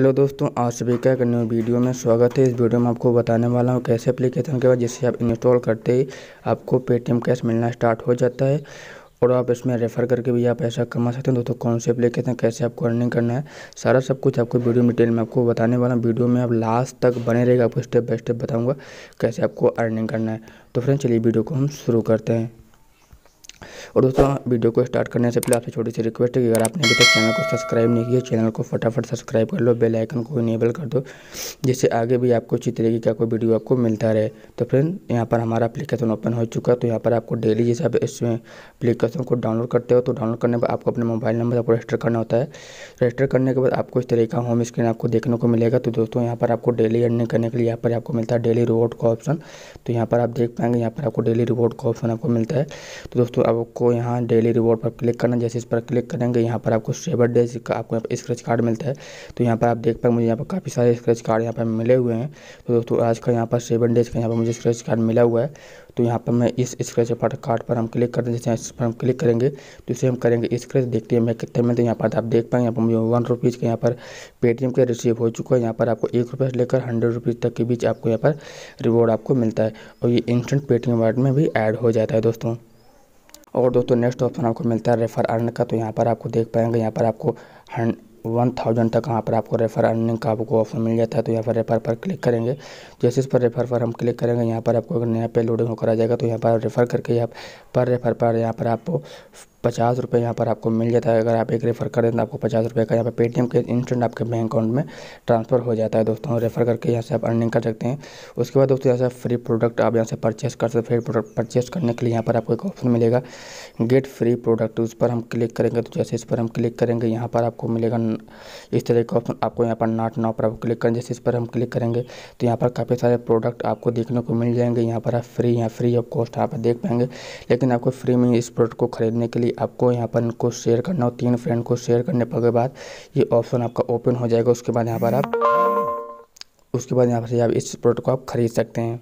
hello दोस्तों आज सभी का एक न्यू वीडियो में स्वागत है इस वीडियो में आपको बताने वाला हूँ कैसे एप्लीकेशन के बाद जिससे आप इंस्टॉल करते ही आपको पेटीएम कैश मिलना स्टार्ट हो जाता है और आप इसमें रेफ़र करके भी आप ऐसा कमा सकते हैं दोस्तों कौन से एप्लीकेशन कैसे आपको अर्निंग करना है सारा सब कुछ आपको वीडियो डिटेल में आपको बताने वाला हूँ वीडियो में आप लास्ट तक बने रहेगा आपको स्टेप बाय स्टेप बताऊँगा कैसे आपको अर्निंग करना है तो फ्रेंड चलिए वीडियो को हम शुरू करते हैं और दोस्तों वीडियो को स्टार्ट करने से पहले आपसे छोटी सी रिक्वेस्ट है कि अगर आपने अभी तक चैनल को सब्सक्राइब नहीं किया चैनल को फटाफट सब्सक्राइब कर लो बेल आइकन को इनेबल कर दो जिससे आगे भी आपको अच्छी तरीके का कोई वीडियो आपको मिलता रहे तो फ्रेंड यहाँ पर हमारा अप्लीकेशन ओपन हो चुका है तो यहाँ पर आपको डेली जैसे आप इसमें अपलीकेशन को डाउनलोड करते हो तो डाउनलोड करने पर आपको अपने मोबाइल नंबर आपको रजिस्टर करना होता है रजिस्टर करने के बाद आपको इस तरह का होम स्क्रीन आपको देखने को मिलेगा तो दोस्तों यहाँ पर आपको डेली अर्निंग करने के लिए यहाँ पर आपको मिलता है डेली रिवॉर्ड का ऑप्शन तो यहाँ पर आप देख पाएंगे यहाँ पर आपको डेली रिवॉर्ड का ऑप्शन आपको मिलता है तो दोस्तों आपको यहाँ डेली रिवॉर्ड पर क्लिक करना जैसे इस पर क्लिक करेंगे यहाँ पर आपको सेवन डेज का आपको यहाँ पर स्क्रैच कार्ड मिलता है तो यहाँ पर आप देख पाए मुझे यहाँ पर काफ़ी सारे स्क्रैच कार्ड यहाँ पर मिले हुए हैं तो दोस्तों आज का यहाँ पर सेवन डेज का यहाँ पर मुझे स्क्रैच कार्ड मिला हुआ है तो यहाँ पर मैं इस स्क्रैच कार्ड पर हम क्लिक कर जैसे इस पर हम क्लिक करेंगे तो इसे हम करेंगे स्क्रैच देखते हैं मैं कितने मिलते हैं यहाँ पर आप देख पाएंगे यहाँ पर मुझे वन रुपीज़ का यहाँ पर पेटीएम का रिसीव हो चुका है यहाँ पर आपको एक रुपये से लेकर हंड्रेड रुपीज़ तक के बीच आपको यहाँ पर रिवॉर्ड आपको मिलता है और ये इंस्टेंट पेटीएम वार्ड में भी ऐड हो जाता है दोस्तों और दोस्तों नेक्स्ट ऑप्शन आपको मिलता है रेफर अर्न का तो यहाँ पर आपको देख पाएंगे यहाँ पर आपको हंड वन थाउजेंड तक यहाँ पर आपको रेफर अर्निंग का आपको ऑप्शन मिल जाता है तो यहाँ पर रेफर पर क्लिक करेंगे जैसे इस पर रेफर पर हम क्लिक करेंगे यहाँ पर आपको अगर नया पे लोडिंग होकर आ जाएगा तो यहाँ पर रेफर करके यहाँ पर रेफर पर यहाँ पर आपको पचास रुपये यहाँ पर आपको मिल जाता है अगर आप एक रेफ़र करें तो आपको पचास रुपये का यहाँ पर पेटीएम के इंस्टेंट आपके बैंक अकाउंट में ट्रांसफ़र हो जाता है दोस्तों रेफ़र करके यहाँ से आप अर्निंग कर सकते हैं उसके बाद दोस्तों यहाँ से फ्री प्रोडक्ट आप यहाँ से परचेस कर सकते फ्री प्रोडक्ट परचेस करने के लिए यहाँ पर आपको एक ऑप्शन मिलेगा गेट फ्री प्रोडक्ट उस पर हम क्लिक करेंगे तो जैसे इस पर हम क्लिक करेंगे यहाँ पर आपको मिलेगा इस तरह का ऑप्शन आपको यहाँ पर नाट नाव पर आप क्लिक करें जैसे इस पर हम क्लिक करेंगे तो यहाँ पर काफ़ी सारे प्रोडक्ट आपको देखने को मिल जाएंगे यहाँ पर आप फ्री यहाँ फ्री ऑफ कॉस्ट यहाँ पर देख पाएंगे लेकिन आपको फ्री में इस प्रोडक्ट को खरीदने के लिए भी आपको यहाँ पर इनको शेयर करना हो तीन फ्रेंड को शेयर करने पर बाद ये ऑप्शन आपका ओपन हो जाएगा उसके बाद यहाँ पर आप उसके बाद यहाँ पर आप इस प्रोडक्ट को आप खरीद सकते हैं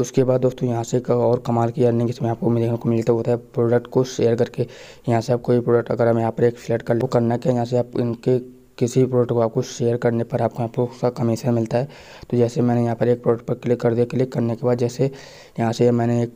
उसके बाद दोस्तों यहाँ से और कमाल की अर्निंग इसमें आपको देखने को मिलता होता है प्रोडक्ट को शेयर करके यहाँ से आप कोई प्रोडक्ट अगर हम यहाँ पर एक सिलेक्ट कर लो करना क्या यहाँ से आप इनके किसी भी प्रोडक्ट को आपको शेयर करने पर आपको यहाँ पर उसका कमीशन मिलता है तो जैसे मैंने यहाँ पर एक प्रोडक्ट पर क्लिक कर दिया क्लिक करने के बाद जैसे यहाँ से मैंने एक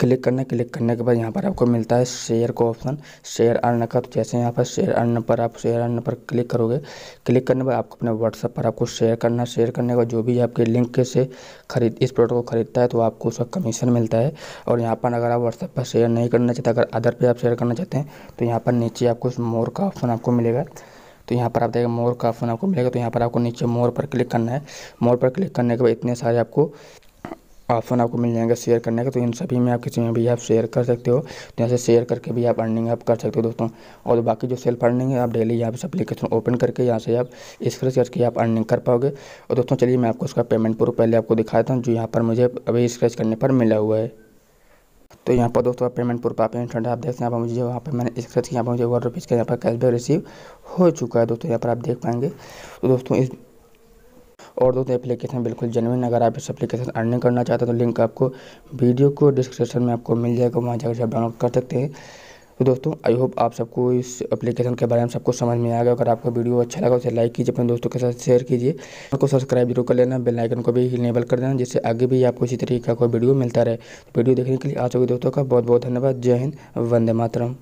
क्लिक करना क्लिक करने के बाद यहाँ पर आपको मिलता है शेयर का ऑप्शन शेयर अर्न का तो जैसे यहाँ पर शेयर अर्न पर आप शेयर अर्न पर क्लिक करोगे क्लिक करने पर आपको अपने व्हाट्सअप पर आपको शेयर करना शेयर करने का जो भी आपके लिंक से खरीद इस प्रोडक्ट को खरीदता है तो आपको उसका कमीशन मिलता है और यहाँ पर अगर आप व्हाट्सएप पर शेयर नहीं करना चाहते अगर अदर पर आप शेयर करना चाहते हैं तो यहाँ पर नीचे आपको मोर का ऑप्शन आपको मिलेगा तो यहाँ पर आप देखें मोर का ऑप्शन आपको मिलेगा तो यहाँ पर आपको नीचे मोर पर क्लिक करना है मोर पर क्लिक करने के बाद इतने सारे आपको ऑप्शन आपको मिल जाएगा शेयर करने का तो इन सभी में आप किसी में भी आप शेयर कर सकते हो तो यहाँ से शेयर करके भी आप अर्निंग आप कर सकते हो दोस्तों और बाकी जो सेल्फ अर्निंग है आप डेली यहाँ से अपलीकेशन ओपन करके यहाँ से आप स्क्रैच करके आप अर्निंग कर पाओगे और दोस्तों चलिए मैं आपको उसका पेमेंट प्रूफ पहले आपको दिखाया था जो यहाँ पर मुझे अभी स्क्रैच करने पर मिला हुआ है तो यहाँ पर दोस्तों आप पेमेंट प्रूफ आप इंस्टेंट आप देख सकते हैं यहाँ पर मुझे वहाँ पर मैंने स्क्रेच किया यहाँ पर मुझे वन रुपीज़ का यहाँ पर कैशबैक रिसीव हो चुका है दोस्तों यहाँ पर आप देख पाएंगे तो दोस्तों इस और दोस्तों एप्लीकेशन बिल्कुल जेनविन अगर आप इस एप्लीकेशन अर्निंग करना चाहते हैं तो लिंक आपको वीडियो को डिस्क्रिप्शन में आपको मिल जाएगा वहाँ जाकर आप डाउनलोड कर सकते हैं तो दोस्तों आई होप आप सबको इस एप्लीकेशन के बारे में सबको समझ में आ गया अगर आपको वीडियो अच्छा लगा उसे लाइक कीजिए अपने दोस्तों के साथ शेयर कीजिए उसको सब्सक्राइब जरूर कर लेना बेल आइकन को भी इनेबल कर देना जिससे आगे भी आपको इसी तरीके का कोई वीडियो मिलता रहे वीडियो तो देखने के लिए आ सभी दोस्तों का बहुत बहुत धन्यवाद जय हिंद वंदे मातरम